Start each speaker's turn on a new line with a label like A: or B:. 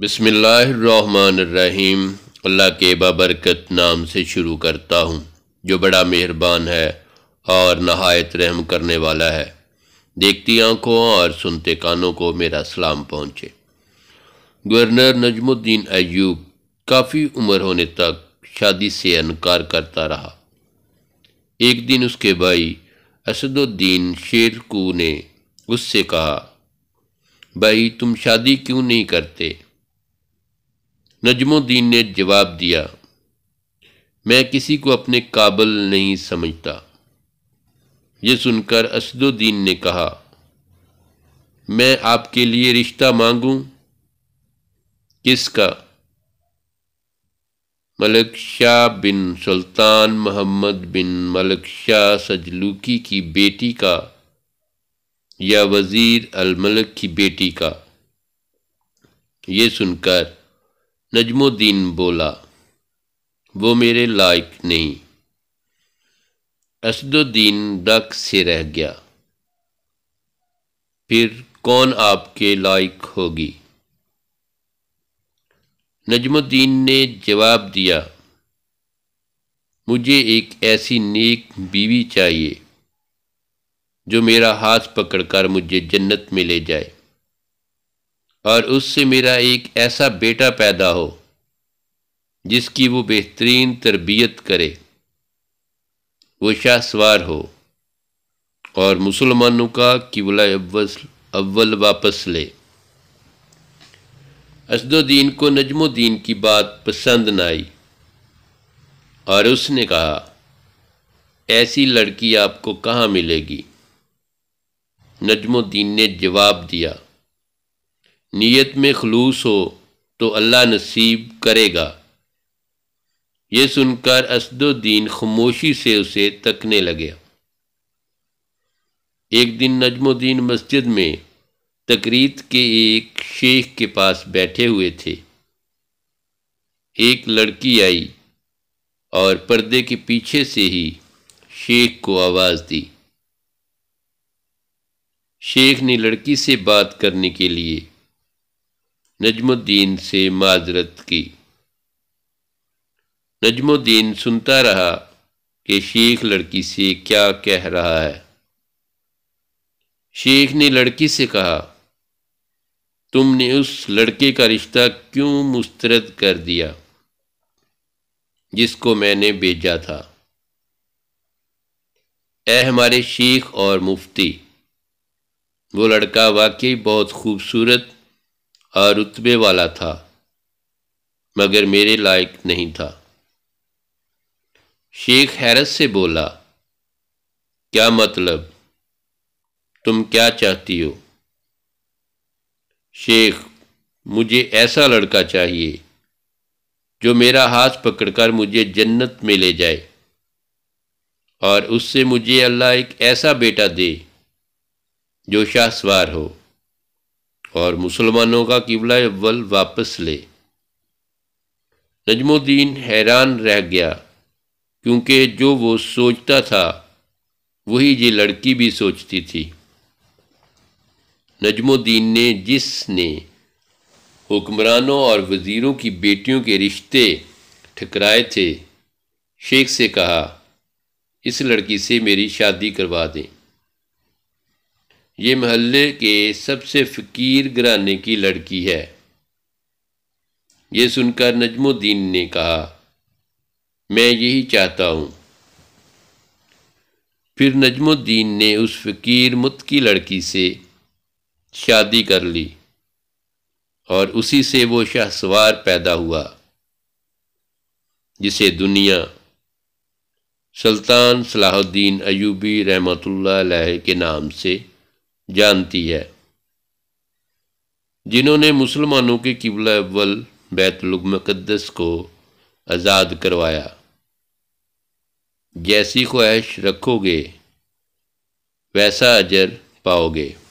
A: बसमीम अल्लाह के बाबरकत नाम से शुरू करता हूँ जो बड़ा मेहरबान है और नहायत रहम करने वाला है देखती आंखों और सुनते कानों को मेरा सलाम पहुँचे गवर्नर नजमुद्दीन अयूब काफ़ी उम्र होने तक शादी से इनकार करता रहा एक दिन उसके भाई असदुद्दीन शेरकू ने उससे कहा भाई तुम शादी क्यों नहीं करते नजमुद्दीन ने जवाब दिया मैं किसी को अपने काबल नहीं समझता ये सुनकर असदुद्दीन ने कहा मैं आपके लिए रिश्ता मांगूं किसका मलक शाह बिन सुल्तान मोहम्मद बिन मलक शाह सजलूकी की बेटी का या वज़ीर अल मलिक की बेटी का ये सुनकर नजमुद्दीन बोला वो मेरे लायक नहीं असदुद्दीन डक से रह गया फिर कौन आपके लायक होगी नजमुद्दीन ने जवाब दिया मुझे एक ऐसी नेक बीवी चाहिए जो मेरा हाथ पकड़कर मुझे जन्नत में ले जाए और उससे मेरा एक ऐसा बेटा पैदा हो जिसकी वो बेहतरीन तरबियत करे वो शाहवार हो और मुसलमानों का किबला अव्वल अव्वल वापस ले असदुद्दीन को नजमुद्दीन की बात पसंद न आई और उसने कहा ऐसी लड़की आपको कहाँ मिलेगी नजमुद्दीन ने जवाब दिया नीयत में खलूस हो तो अल्लाह नसीब करेगा ये सुनकर असदुद्दीन खामोशी से उसे तकने लगे एक दिन नजमुद्दीन मस्जिद में तकरीत के एक शेख के पास बैठे हुए थे एक लड़की आई और पर्दे के पीछे से ही शेख को आवाज़ दी शेख ने लड़की से बात करने के लिए नजमुद्दीन से माजरत की नजमुद्दीन सुनता रहा कि शेख लड़की से क्या कह रहा है शेख ने लड़की से कहा तुमने उस लड़के का रिश्ता क्यों मुस्तरद कर दिया जिसको मैंने भेजा था ए हमारे शेख और मुफ्ती वो लड़का वाकई बहुत खूबसूरत और रुतबे वाला था मगर मेरे लायक नहीं था शेख हैरत से बोला क्या मतलब तुम क्या चाहती हो शेख मुझे ऐसा लड़का चाहिए जो मेरा हाथ पकड़कर मुझे जन्नत में ले जाए और उससे मुझे अल्लाह एक ऐसा बेटा दे जो शाहसवार हो और मुसलमानों का किबला अव्वल वापस ले नजमुद्दीन हैरान रह गया क्योंकि जो वो सोचता था वही ये लड़की भी सोचती थी नजमुद्दीन ने जिसने हुक्मरानों और वज़ीरों की बेटियों के रिश्ते ठकराए थे शेख से कहा इस लड़की से मेरी शादी करवा दें ये महल्ले के सबसे फ़कीर घराने की लड़की है ये सुनकर नजमुद्दीन ने कहा मैं यही चाहता हूँ फिर नजमुद्दीन ने उस फ़कीर मुत की लड़की से शादी कर ली और उसी से वो शाहसवार पैदा हुआ जिसे दुनिया सुल्तान सलाहुद्दीन अयूबी रहमतुल्लाह के नाम से जानती है जिन्होंने मुसलमानों के किबला अव्वल बैतुलमक़दस को आज़ाद करवाया जैसी ख्वाहिश रखोगे वैसा अजर पाओगे